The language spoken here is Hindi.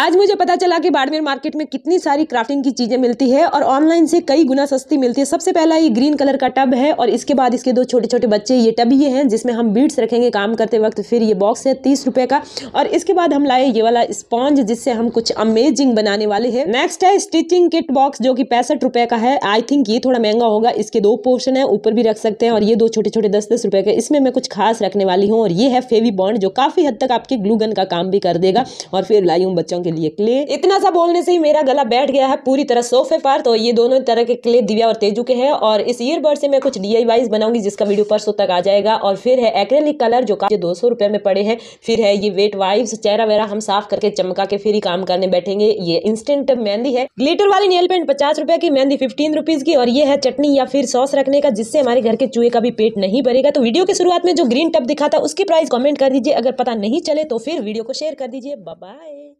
आज मुझे पता चला कि बाड़मेर मार्केट में कितनी सारी क्राफ्टिंग की चीज़ें मिलती है और ऑनलाइन से कई गुना सस्ती मिलती है सबसे पहला ये ग्रीन कलर का टब है और इसके बाद इसके दो छोटे छोटे बच्चे ये टब ये हैं जिसमें हम बीड्स रखेंगे काम करते वक्त फिर ये बॉक्स है तीस रुपये का और इसके बाद हम लाए ये वाला स्पॉन्ज जिससे हम कुछ अमेजिंग बनाने वाले हैं नेक्स्ट है स्टिचिंग किट बॉक्स जो कि पैंसठ रुपये का है आई थिंक ये थोड़ा महंगा होगा इसके दो पोर्शन है ऊपर भी रख सकते हैं और ये दो छोटे छोटे दस दस रुपये का इसमें मैं कुछ खास रखने वाली हूँ और ये है फेवी बॉन्ड जो काफ़ी हद तक आपके ग्लूगन का काम भी कर देगा और फिर लाई हूँ बच्चों के लिए क्ले इतना सा बोलने से ही मेरा गला बैठ गया है पूरी तरह सोफे पर तो ये दोनों तरह के क्ले दिव्या और तेजू के हैं और इस ईयरबड से मैं कुछ डी आई बनाऊंगी जिसका वीडियो परसों तक आ जाएगा और फिर है एक्रेलिक कलर जो का दो सौ रुपए में पड़े हैं फिर है ये वेट वाइव्स चेहरा वेरा हम साफ करके चमका के फिर ही काम करने बैठेंगे ये इंस्टेंट मेहंदी है ग्लिटर वाली नेल पेंट पचास रुपए की मेहंदी फिफ्टीन रुपीज की और ये है चटनी या फिर सॉस रखने का जिससे हमारे घर के चूहे का भी पेट नहीं भरेगा तो वीडियो की शुरुआत में जो ग्रीन टप दिखा था उसकी प्राइस कॉमेंट कर दीजिए अगर पता नहीं चले तो फिर वीडियो को शेयर कर दीजिए बाय